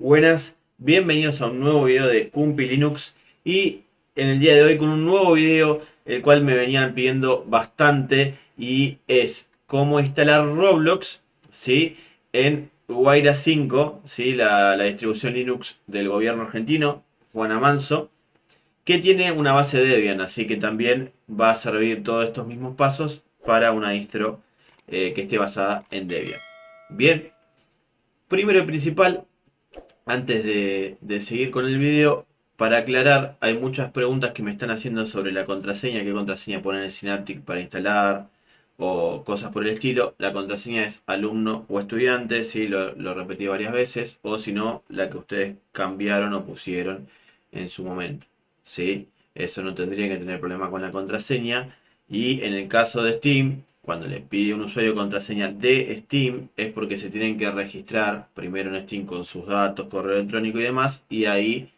Buenas, bienvenidos a un nuevo video de Kumpi Linux y en el día de hoy con un nuevo video el cual me venían pidiendo bastante y es cómo instalar Roblox ¿sí? en Guaira 5, ¿sí? la, distribución Linux del gobierno argentino, Juan Manso, que tiene una base Debian, así que también va a servir todos estos mismos pasos para una distro eh, que esté basada en Debian. Bien, primero y principal, antes de, seguir con el video, para aclarar, hay muchas preguntas que me están haciendo sobre la contraseña, qué contraseña poner en Synaptic para instalar o cosas por el estilo. La contraseña es alumno o estudiante, lo, repetí varias veces, o si no, la que ustedes cambiaron o pusieron en su momento. ¿sí? Eso no tendría que tener problema con la contraseña. Y en el caso de Steam, cuando le pide un usuario contraseña de Steam es porque se tienen que registrar primero en Steam con sus datos, correo electrónico y demás. Y ahí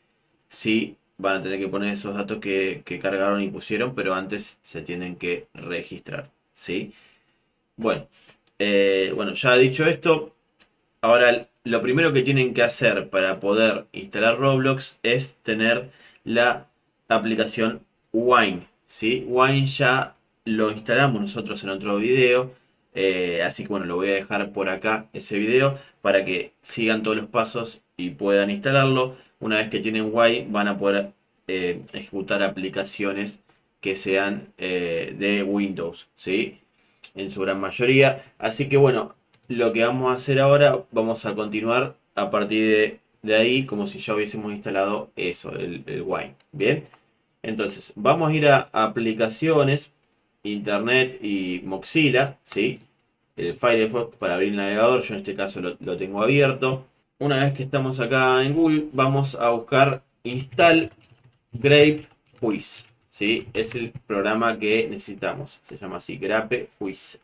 sí van a tener que poner esos datos que, cargaron y pusieron, pero antes se tienen que registrar. ¿sí? Bueno, eh, bueno, ya dicho esto, ahora lo primero que tienen que hacer para poder instalar Roblox es tener la aplicación Wine. ¿sí? Wine ya lo instalamos nosotros en otro video. Eh, así que bueno, lo voy a dejar por acá ese video para que sigan todos los pasos y puedan instalarlo. Una vez que tienen Wi van a poder eh, ejecutar aplicaciones que sean eh, de Windows, ¿sí? En su gran mayoría. Así que bueno, lo que vamos a hacer ahora, vamos a continuar a partir de, ahí como si ya hubiésemos instalado eso, el, el Wine. Bien, entonces vamos a ir a aplicaciones Internet y Mozilla, ¿sí? El Firefox para abrir el navegador, yo en este caso lo, tengo abierto. Una vez que estamos acá en Google, vamos a buscar install Grape Juice, ¿sí? Es el programa que necesitamos, se llama así, Grape Juice.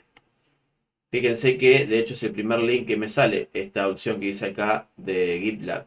Fíjense que de hecho es el primer link que me sale, esta opción que dice acá de GitLab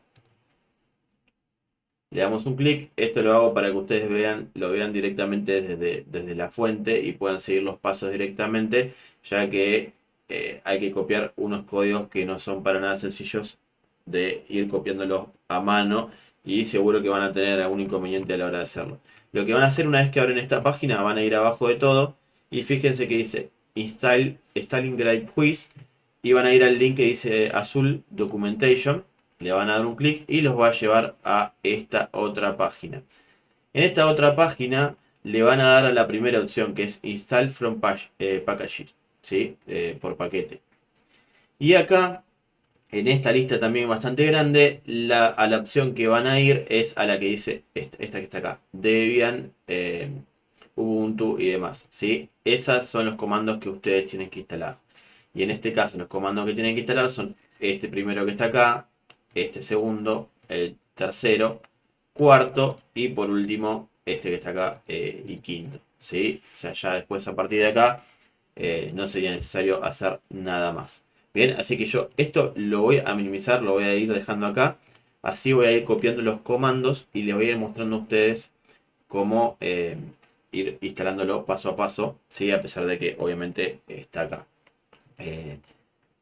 le damos un clic. Esto lo hago para que ustedes vean, lo vean directamente desde, desde la fuente y puedan seguir los pasos directamente, ya que eh, hay que copiar unos códigos que no son para nada sencillos de ir copiándolos a mano y seguro que van a tener algún inconveniente a la hora de hacerlo. Lo que van a hacer una vez que abren esta página, van a ir abajo de todo y fíjense que dice Install, Stalingrad Quiz y van a ir al link que dice azul Documentation le van a dar un clic y los va a llevar a esta otra página. En esta otra página le van a dar a la primera opción que es Install from eh, Package, eh, por paquete. Y acá, en esta lista también bastante grande, la, a la opción que van a ir es a la que dice esta, que está acá. Debian, eh, Ubuntu y demás. ¿sí? Esos son los comandos que ustedes tienen que instalar. Y en este caso los comandos que tienen que instalar son este primero que está acá, este segundo, el tercero, cuarto y por último este que está acá eh, y quinto. ¿sí? O sea, ya después a partir de acá eh, no sería necesario hacer nada más. Bien, así que yo esto lo voy a minimizar, lo voy a ir dejando acá. Así voy a ir copiando los comandos y les voy a ir mostrando a ustedes cómo eh, ir instalándolo paso a paso, ¿sí? a pesar de que obviamente está acá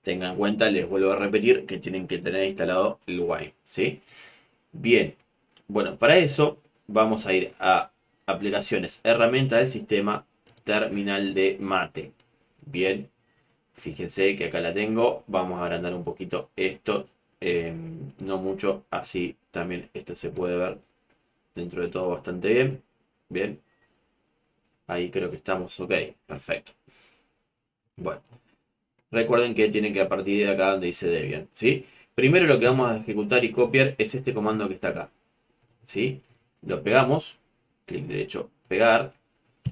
tengan en cuenta, les vuelvo a repetir, que tienen que tener instalado el Wine, ¿sí? Bien, bueno, para eso vamos a ir a aplicaciones, herramientas del sistema, terminal de mate. Bien, fíjense que acá la tengo, vamos a agrandar un poquito esto, em, no mucho, así también esto se puede ver dentro de todo bastante bien. Bien, ahí creo que estamos ok, perfecto. Bueno. Recuerden que tienen que a partir de acá donde dice Debian, ¿sí? Primero lo que vamos a ejecutar y copiar es este comando que está acá, ¿sí? Lo pegamos, clic derecho, pegar.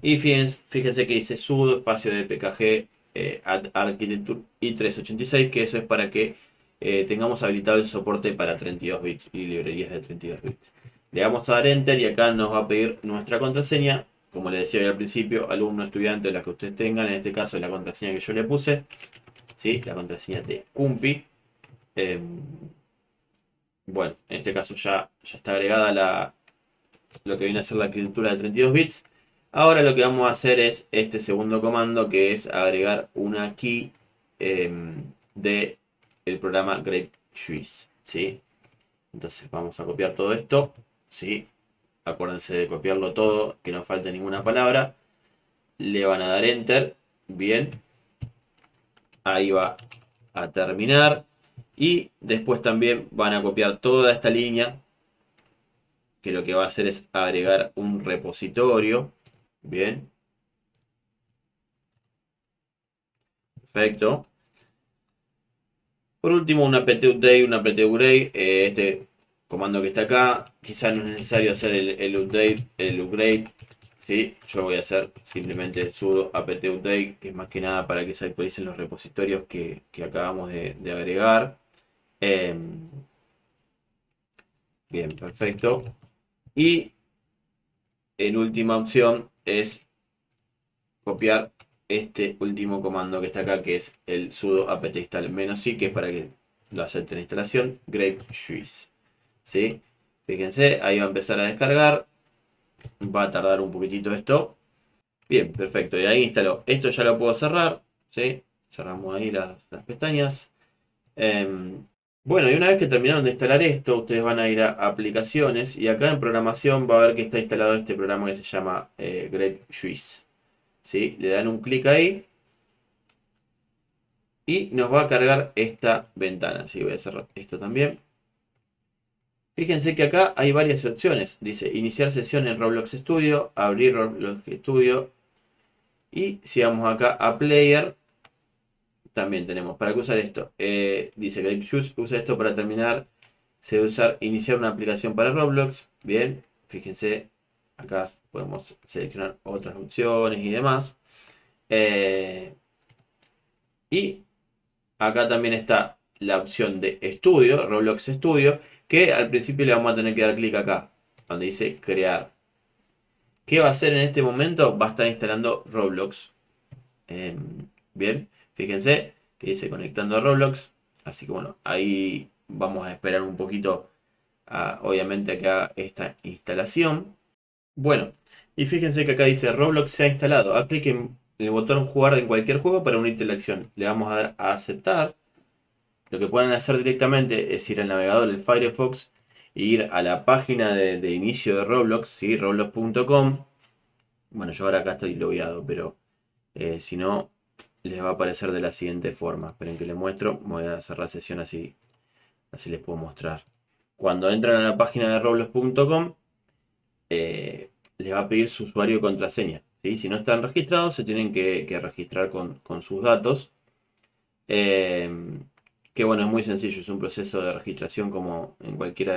Y fíjense, que dice sudo espacio de PKG eh, Architecture i386, que eso es para que eh, tengamos habilitado el soporte para 32 bits y librerías de 32 bits. Le damos a dar Enter y acá nos va a pedir nuestra contraseña. Como le decía al principio, alumno, estudiante, la que ustedes tengan, en este caso la contraseña que yo le puse la contraseña de cumpi em, bueno, en este caso ya, ya está agregada la, lo que viene a ser la arquitectura de 32 bits. Ahora lo que vamos a hacer es este segundo comando que es agregar una key eh, em, del programa Grape Juice. ¿sí? Entonces vamos a copiar todo esto. ¿sí? Acuérdense de copiarlo todo, que no falte ninguna palabra. Le van a dar enter. Bien. Ahí va a terminar. Y después también van a copiar toda esta línea. Que lo que va a hacer es agregar un repositorio. Bien. Perfecto. Por último, una update una apt Eh, este comando que está acá. Quizás no es necesario hacer el, el update, el upgrade yo voy a hacer simplemente sudo apt update, que es más que nada para que se actualicen los repositorios que, acabamos de, agregar. Em, bien, perfecto. Y en última opción es copiar este último comando que está acá, que es el sudo apt install menos sí, que es para que lo acepte la instalación, grape juice. ¿Sí? Fíjense, ahí va a empezar a descargar Va a tardar un poquitito esto. Bien, perfecto. Y ahí instaló. Esto ya lo puedo cerrar. ¿sí? Cerramos ahí las, pestañas. Em, bueno, y una vez que terminaron de instalar esto, ustedes van a ir a aplicaciones y acá en programación va a ver que está instalado este programa que se llama eh, great Grape Le dan un clic ahí y nos va a cargar esta ventana. ¿sí? Voy a cerrar esto también. Fíjense que acá hay varias opciones. Dice iniciar sesión en Roblox Studio, abrir Roblox Studio. Y si vamos acá a Player, también tenemos para qué usar esto. Eh, dice que usa esto para terminar. Se debe usar iniciar una aplicación para Roblox. Bien, fíjense, acá podemos seleccionar otras opciones y demás. Eh, y acá también está la opción de estudio, Roblox Studio que al principio le vamos a tener que dar clic acá, donde dice crear. ¿Qué va a hacer en este momento? Va a estar instalando Roblox. Em, bien, fíjense que dice conectando a Roblox. Así que bueno, ahí vamos a esperar un poquito, obviamente, a que esta instalación. Bueno, y fíjense que acá dice Roblox se ha instalado. en el botón jugar en cualquier juego para unirte a la acción. Le vamos a dar a aceptar. Lo que pueden hacer directamente es ir al navegador del Firefox e ir a la página de, inicio de Roblox, roblox.com. Bueno, yo ahora acá estoy logueado, pero eh, si no, les va a aparecer de la siguiente forma. Esperen que les muestro. Voy a cerrar la sesión así, así les puedo mostrar. Cuando entran a la página de roblox.com, eh, les va a pedir su usuario y contraseña. Si no están registrados, se tienen que, registrar con, con sus datos. Eh, que bueno, es muy sencillo, es un proceso de registración como en cualquiera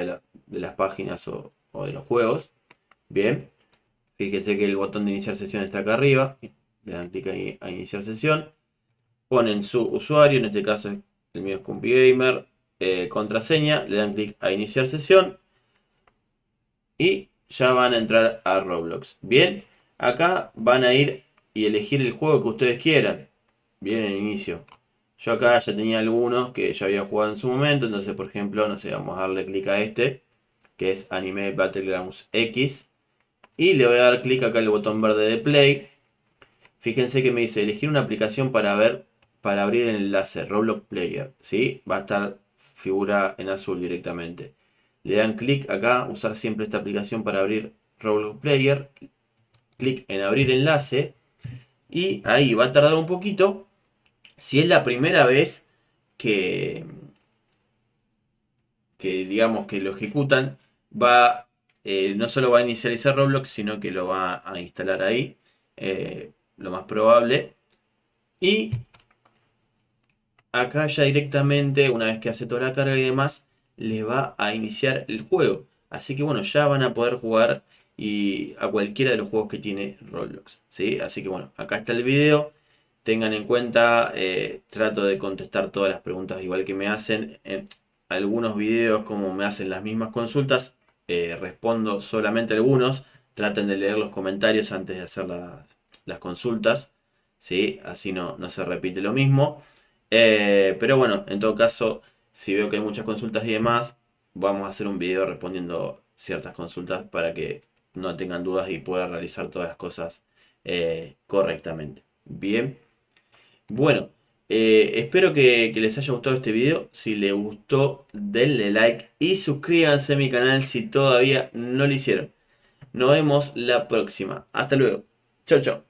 de, las páginas o, de los juegos. Bien, Fíjense que el botón de iniciar sesión está acá arriba. Le dan clic a, iniciar sesión. Ponen su usuario, en este caso el mío es Cumpi eh, contraseña, le dan clic a iniciar sesión. Y ya van a entrar a Roblox. Bien, acá van a ir y elegir el juego que ustedes quieran. Bien, en inicio. Yo acá ya tenía algunos que ya había jugado en su momento, entonces por ejemplo, no sé, vamos a darle clic a este, que es Anime Battlegrounds X. Y le voy a dar clic acá al botón verde de Play. Fíjense que me dice elegir una aplicación para ver, para abrir el enlace Roblox Player. ¿sí? Va a estar figura en azul directamente. Le dan clic acá, usar siempre esta aplicación para abrir Roblox Player. Clic en abrir enlace. Y ahí va a tardar un poquito, si es la primera vez que, que digamos que lo ejecutan, va, eh, no solo va a inicializar Roblox, sino que lo va a instalar ahí, eh, lo más probable. Y acá ya directamente, una vez que hace toda la carga y demás, le va a iniciar el juego. Así que bueno, ya van a poder jugar y a cualquiera de los juegos que tiene Roblox. ¿sí? Así que bueno, acá está el video tengan en cuenta, eh, trato de contestar todas las preguntas igual que me hacen. En algunos videos, como me hacen las mismas consultas, eh, respondo solamente algunos. Traten de leer los comentarios antes de hacer las, consultas. ¿sí? Así no, no se repite lo mismo. Eh, pero bueno, en todo caso, si veo que hay muchas consultas y demás, vamos a hacer un video respondiendo ciertas consultas para que no tengan dudas y pueda realizar todas las cosas correctamente. Bien. Bueno, eh, espero que, que, les haya gustado este video. Si les gustó, denle like y suscríbanse a mi canal si todavía no lo hicieron. Nos vemos la próxima. Hasta luego. Chau, chau.